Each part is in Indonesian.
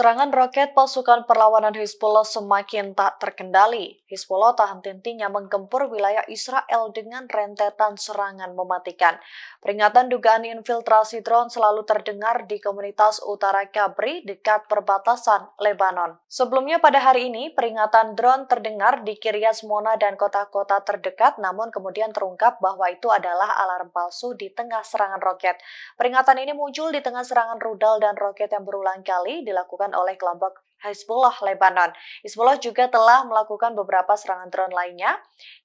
Serangan roket pasukan perlawanan Hezbollah semakin tak terkendali. Hezbollah tak henti-hentinya menggempur wilayah Israel dengan rentetan serangan mematikan. Peringatan dugaan infiltrasi drone selalu terdengar di komunitas utara Kabri dekat perbatasan Lebanon. Sebelumnya pada hari ini, peringatan drone terdengar di Kiryas Mona dan kota-kota terdekat, namun kemudian terungkap bahwa itu adalah alarm palsu di tengah serangan roket. Peringatan ini muncul di tengah serangan rudal dan roket yang berulang kali dilakukan dilakukan oleh kelompok Hezbollah Lebanon. Hezbollah juga telah melakukan beberapa serangan drone lainnya.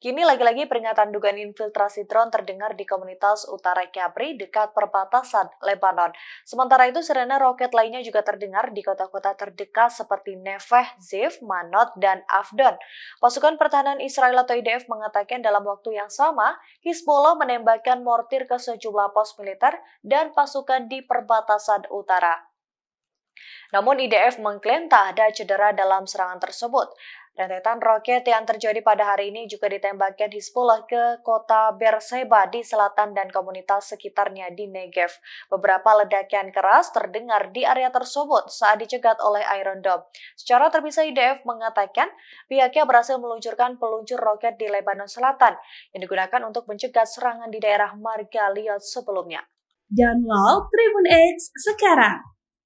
Kini lagi-lagi peringatan dugaan infiltrasi drone terdengar di komunitas utara Capri dekat perbatasan Lebanon. Sementara itu serena roket lainnya juga terdengar di kota-kota terdekat seperti Neveh, Ziv, Manot, dan Afdon. Pasukan pertahanan Israel atau IDF mengatakan dalam waktu yang sama, Hezbollah menembakkan mortir ke sejumlah pos militer dan pasukan di perbatasan utara. Namun IDF mengklaim tak ada cedera dalam serangan tersebut. Rentetan roket yang terjadi pada hari ini juga ditembakkan Hizbullah ke kota Berseba di selatan dan komunitas sekitarnya di Negev. Beberapa ledakan keras terdengar di area tersebut saat dicegat oleh Iron Dome. Secara terpisah IDF mengatakan pihaknya berhasil meluncurkan peluncur roket di Lebanon Selatan yang digunakan untuk mencegat serangan di daerah Margaliot sebelumnya. Download Tribun X sekarang